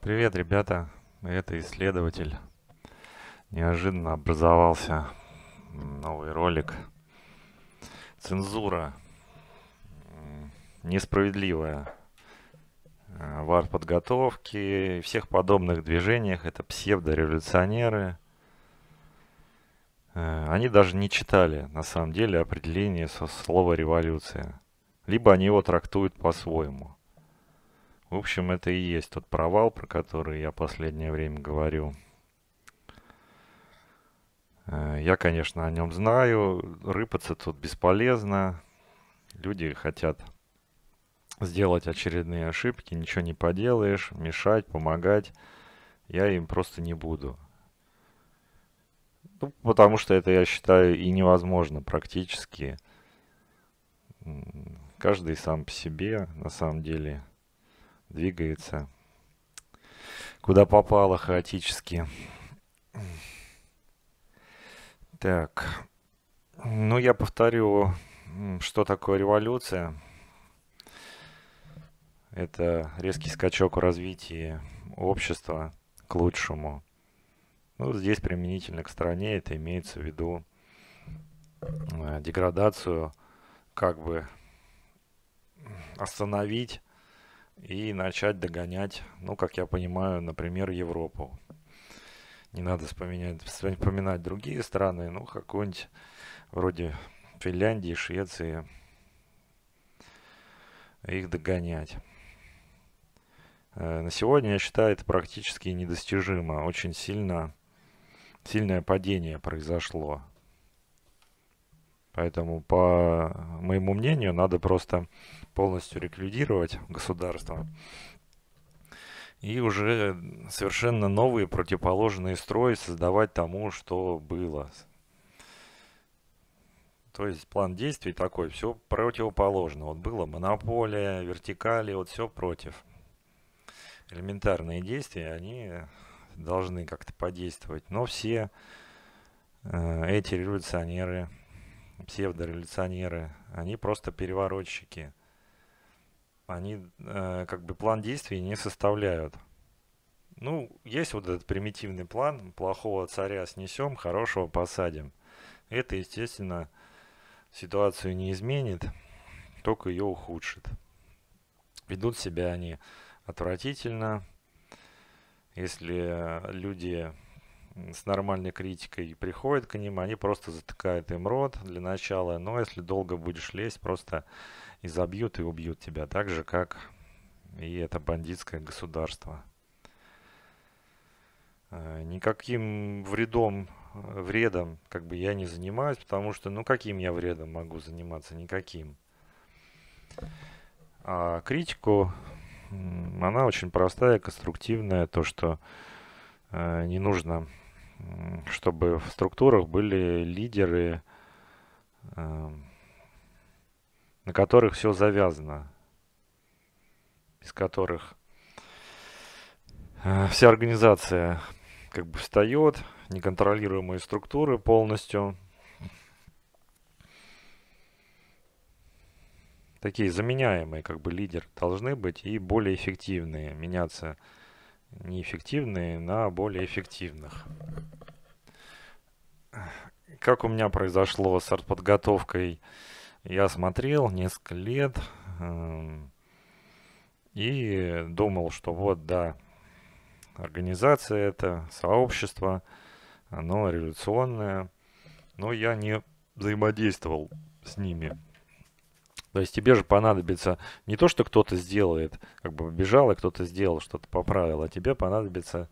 Привет, ребята! Это исследователь. Неожиданно образовался новый ролик. Цензура несправедливая э, в артподготовке и всех подобных движениях. Это псевдореволюционеры. Э, они даже не читали, на самом деле, определение слова «революция». Либо они его трактуют по-своему – в общем, это и есть тот провал, про который я последнее время говорю. Э, я, конечно, о нем знаю. Рыпаться тут бесполезно. Люди хотят сделать очередные ошибки, ничего не поделаешь, мешать, помогать. Я им просто не буду. Ну, потому что это, я считаю, и невозможно практически. Каждый сам по себе, на самом деле двигается куда попало хаотически. Так, ну я повторю, что такое революция. Это резкий скачок в развитии общества к лучшему. Ну, здесь применительно к стране это имеется в виду э, деградацию, как бы остановить и начать догонять, ну, как я понимаю, например, Европу. Не надо вспоминать, вспоминать другие страны, ну, какую-нибудь вроде Финляндии, Швеции, их догонять. Э, на сегодня, я считаю, это практически недостижимо. Очень сильно, сильное падение произошло. Поэтому, по моему мнению, надо просто полностью реклюдировать государство. И уже совершенно новые противоположные строи создавать тому, что было. То есть план действий такой, все противоположно. Вот было монополия, вертикали, вот все против. Элементарные действия, они должны как-то подействовать. Но все э, эти революционеры, псевдореволюционеры, они просто переворотчики они э, как бы план действий не составляют. Ну, есть вот этот примитивный план, плохого царя снесем, хорошего посадим. Это, естественно, ситуацию не изменит, только ее ухудшит. Ведут себя они отвратительно. Если люди с нормальной критикой приходят к ним, они просто затыкают им рот для начала. Но если долго будешь лезть, просто и забьют и убьют тебя, так же, как и это бандитское государство. Э, никаким вредом, э, вредом как бы я не занимаюсь, потому что, ну, каким я вредом могу заниматься? Никаким. А критику, она очень простая, конструктивная, то, что э, не нужно, чтобы в структурах были лидеры, э, на которых все завязано, из которых э, вся организация как бы встает, неконтролируемые структуры полностью. Такие заменяемые, как бы лидер, должны быть и более эффективные, меняться неэффективные на более эффективных. Как у меня произошло с подготовкой я смотрел несколько лет эм, и думал, что вот, да, организация это, сообщество, оно революционное, но я не взаимодействовал с ними. То есть тебе же понадобится не то, что кто-то сделает, как бы бежал и кто-то сделал, что-то поправил, а тебе понадобится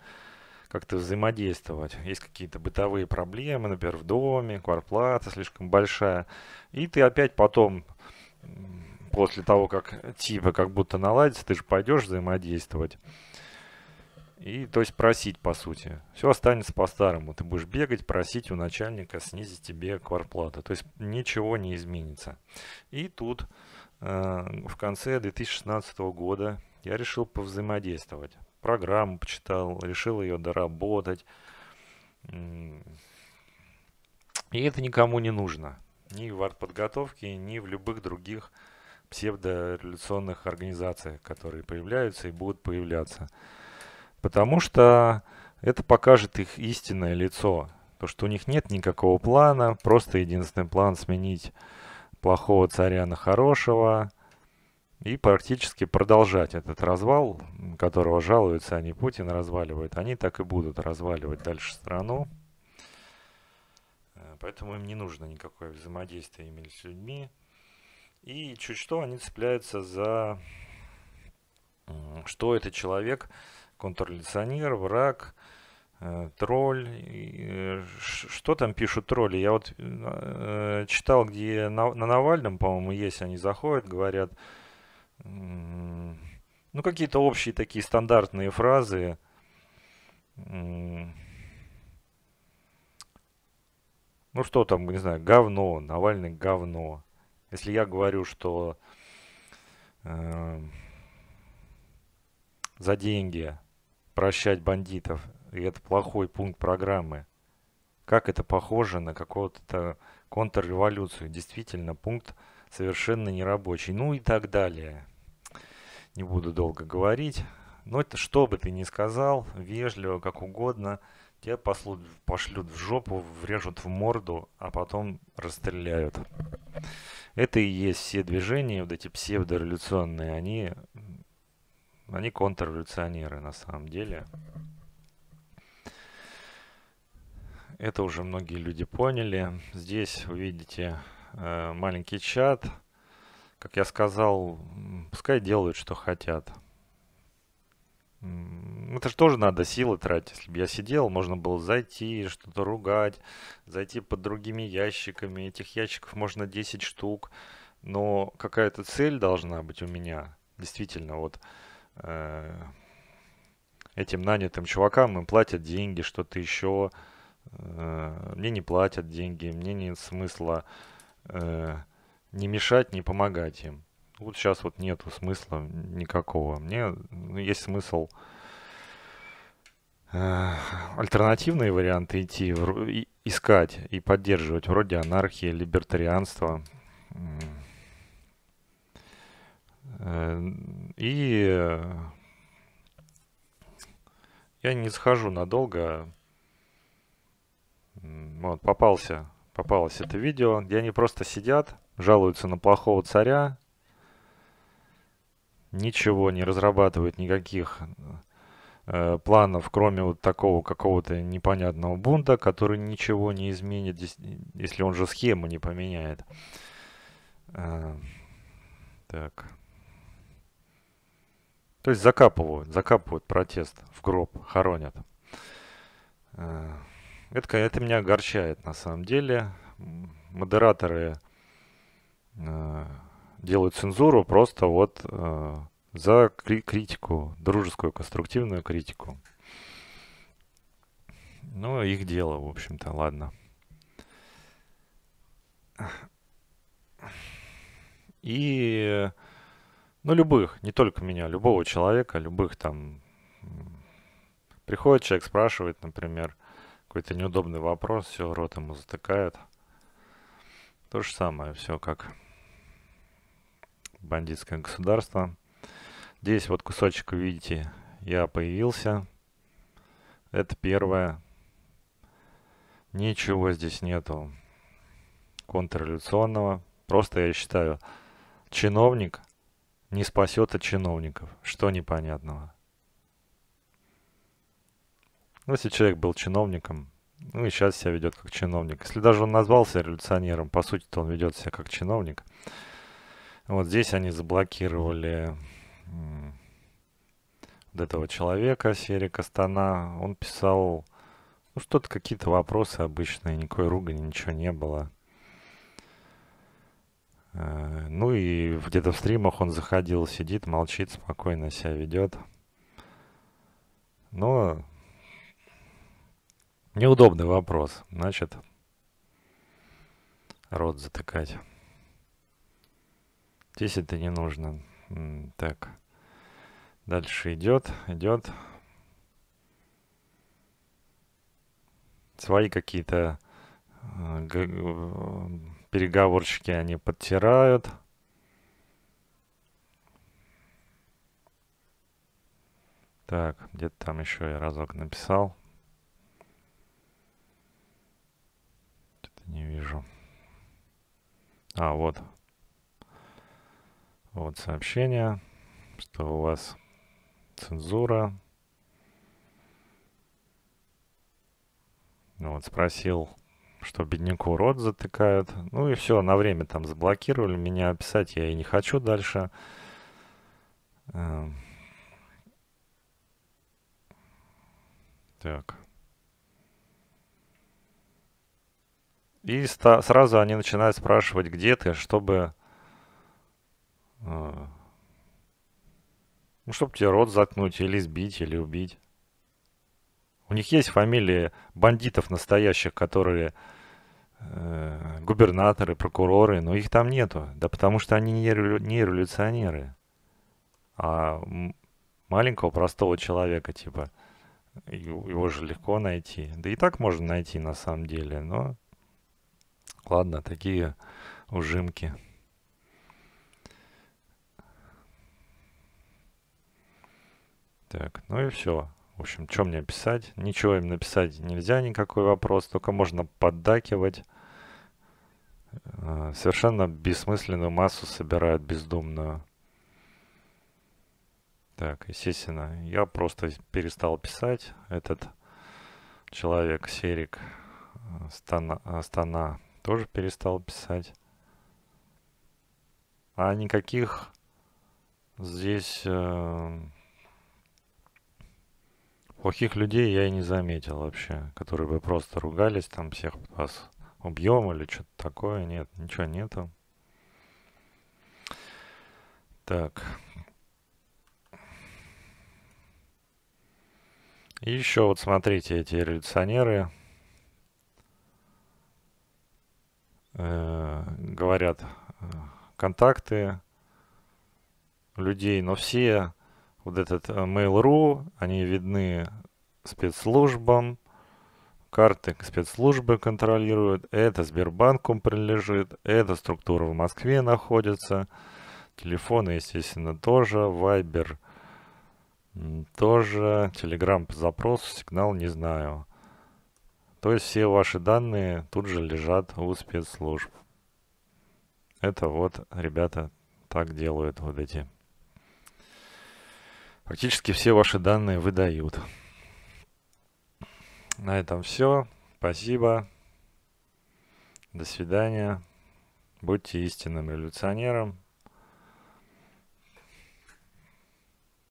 как-то взаимодействовать. Есть какие-то бытовые проблемы, например, в доме, квартплата слишком большая. И ты опять потом, после того, как типа как будто наладится, ты же пойдешь взаимодействовать. И, то есть, просить, по сути. Все останется по-старому. Ты будешь бегать, просить у начальника снизить тебе кварплату. То есть, ничего не изменится. И тут э, в конце 2016 года я решил повзаимодействовать программу почитал, решил ее доработать. И это никому не нужно. Ни в артподготовке, ни в любых других псевдореволюционных организациях, которые появляются и будут появляться. Потому что это покажет их истинное лицо. То, что у них нет никакого плана, просто единственный план сменить плохого царя на хорошего, и практически продолжать этот развал, которого жалуются они, Путин разваливает, они так и будут разваливать дальше страну. Э, поэтому им не нужно никакое взаимодействие именно с людьми. И чуть что они цепляются за что это человек, контрреволюционер, враг, э, тролль. Э, что там пишут тролли? Я вот читал, где на Навальном, по-моему, есть, они заходят, говорят, ну, какие-то общие такие стандартные фразы. Ну, что там, не знаю, говно, Навальный говно. Если я говорю, что э, за деньги прощать бандитов, и это плохой пункт программы, как это похоже на какую-то контрреволюцию. Действительно, пункт совершенно нерабочий. Ну и так далее. Не буду долго говорить. Но это что бы ты ни сказал, вежливо, как угодно, тебя послут, пошлют в жопу, врежут в морду, а потом расстреляют. Это и есть все движения, вот эти псевдореволюционные, они, они контрреволюционеры на самом деле. Это уже многие люди поняли. Здесь вы видите э, маленький чат, как я сказал, пускай делают, что хотят. Это же тоже надо силы тратить. Если бы я сидел, можно было зайти, что-то ругать, зайти под другими ящиками. Этих ящиков можно 10 штук. Но какая-то цель должна быть у меня. Действительно, вот э, этим нанятым чувакам им платят деньги, что-то еще. Э, мне не платят деньги, мне нет смысла... Э, не мешать, не помогать им. Вот сейчас вот нету смысла никакого. Мне ну, есть смысл э, альтернативные варианты идти, в, и, искать и поддерживать, вроде анархии, либертарианства. Э, и э, я не схожу надолго. Вот, попался, попалось это видео, где они просто сидят, жалуются на плохого царя, ничего не разрабатывают никаких э, планов, кроме вот такого какого-то непонятного бунта, который ничего не изменит, если он же схему не поменяет. Э, так. То есть закапывают, закапывают протест в гроб, хоронят. Э, это, это меня огорчает на самом деле. Модераторы Э, делают цензуру просто вот э, за критику, дружескую, конструктивную критику. Ну, их дело, в общем-то, ладно. И, ну, любых, не только меня, любого человека, любых там... Приходит человек, спрашивает, например, какой-то неудобный вопрос, все, рот ему затыкает, То же самое, все как бандитское государство. Здесь вот кусочек, видите, я появился. Это первое. Ничего здесь нету контрреволюционного. Просто я считаю, чиновник не спасет от чиновников. Что непонятного? Ну, если человек был чиновником, ну и сейчас себя ведет как чиновник. Если даже он назвался революционером, по сути-то он ведет себя как чиновник. Вот здесь они заблокировали вот этого человека, Серика Стана. Он писал, ну что-то, какие-то вопросы обычные, никакой ругани, ничего не было. Э, ну и где-то в стримах он заходил, сидит, молчит, спокойно себя ведет. Но неудобный вопрос, значит, рот затыкать. Здесь это не нужно. Так. Дальше идет, идет. Свои какие-то э, э, переговорщики они подтирают. Так, где-то там еще я разок написал. что не вижу. А, вот. Вот сообщение, что у вас цензура. Вот спросил, что бедняку рот затыкают. Ну и все, на время там заблокировали. Меня писать я и не хочу дальше. Эм. Так. И сразу они начинают спрашивать, где ты, чтобы а. Ну, чтобы тебе рот заткнуть, или сбить, или убить. У них есть фамилии бандитов настоящих, которые э, губернаторы, прокуроры, но их там нету. Да потому что они не, не революционеры. А маленького простого человека, типа, его же легко найти. Да и так можно найти на самом деле, но... Ладно, такие ужимки. Так, ну и все. В общем, что мне писать? Ничего им написать нельзя, никакой вопрос, только можно поддакивать. Э, совершенно бессмысленную массу собирают, бездумную. Так, естественно, я просто перестал писать. Этот человек, Серик э, Стана, э, Стана тоже перестал писать. А никаких здесь плохих людей я и не заметил вообще, которые бы просто ругались, там всех вас убьем или что-то такое. Нет, ничего нету. Так. И еще вот смотрите, эти революционеры э, говорят э, контакты людей, но все вот этот э, Mail.ru, они видны спецслужбам, карты спецслужбы контролируют, это Сбербанку принадлежит, эта структура в Москве находится, телефоны, естественно, тоже, Вайбер тоже, Телеграм по запросу, сигнал не знаю. То есть все ваши данные тут же лежат у спецслужб. Это вот, ребята, так делают вот эти Практически все ваши данные выдают. На этом все. Спасибо. До свидания. Будьте истинным революционером.